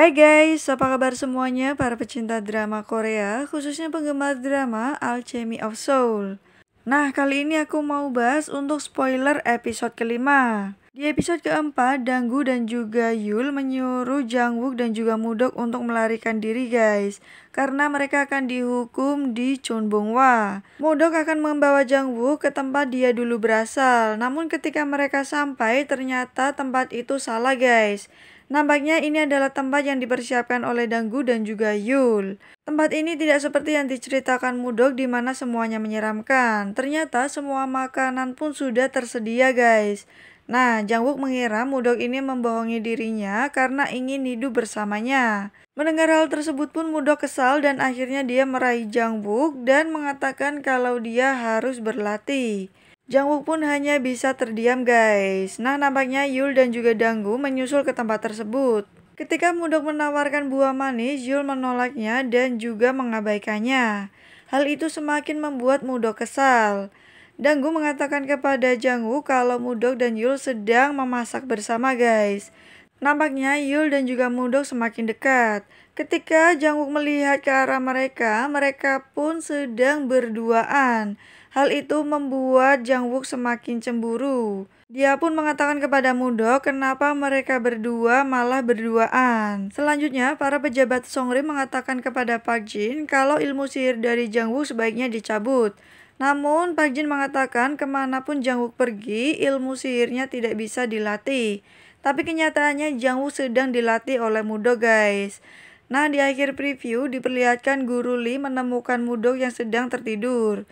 Hai guys, apa kabar semuanya para pecinta drama Korea, khususnya penggemar drama Alchemy of Soul. Nah, kali ini aku mau bahas untuk spoiler episode kelima. Di episode keempat, Danggu dan juga Yul menyuruh Jangwook dan juga Mudok untuk melarikan diri guys. Karena mereka akan dihukum di Chunbongwa. Mudok akan membawa Jangwook ke tempat dia dulu berasal. Namun ketika mereka sampai, ternyata tempat itu salah guys. Nampaknya ini adalah tempat yang dipersiapkan oleh Danggu dan juga Yul. Tempat ini tidak seperti yang diceritakan Mudok di mana semuanya menyeramkan. Ternyata semua makanan pun sudah tersedia guys. Nah, Jangwook mengira Mudok ini membohongi dirinya karena ingin hidup bersamanya. Mendengar hal tersebut pun Mudok kesal dan akhirnya dia meraih Jangwook dan mengatakan kalau dia harus berlatih. Jangwook pun hanya bisa terdiam guys. Nah nampaknya Yul dan juga Danggu menyusul ke tempat tersebut. Ketika Mudok menawarkan buah manis, Yul menolaknya dan juga mengabaikannya. Hal itu semakin membuat Mudok kesal. Danggu mengatakan kepada Jangwook kalau Mudok dan Yul sedang memasak bersama guys. Nampaknya Yul dan juga Mudok semakin dekat. Ketika Jangwook melihat ke arah mereka, mereka pun sedang berduaan. Hal itu membuat Jang Wook semakin cemburu. Dia pun mengatakan kepada Mudo kenapa mereka berdua malah berduaan. Selanjutnya, para pejabat Songri mengatakan kepada Pak Jin kalau ilmu sihir dari Jang Wook sebaiknya dicabut. Namun, Pak Jin mengatakan kemanapun Jang Wook pergi, ilmu sihirnya tidak bisa dilatih. Tapi kenyataannya Jang Wook sedang dilatih oleh Mudo guys. Nah, di akhir preview diperlihatkan Guru Lee menemukan Mudok yang sedang tertidur.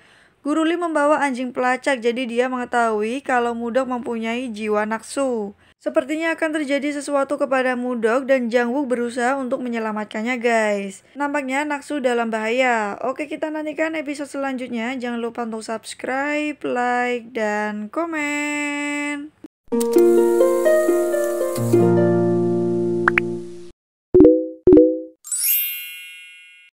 Guruli membawa anjing pelacak jadi dia mengetahui kalau Mudok mempunyai jiwa Naksu. Sepertinya akan terjadi sesuatu kepada Mudok dan Jangwook berusaha untuk menyelamatkannya guys. Nampaknya Naksu dalam bahaya. Oke kita nantikan episode selanjutnya. Jangan lupa untuk subscribe, like, dan komen.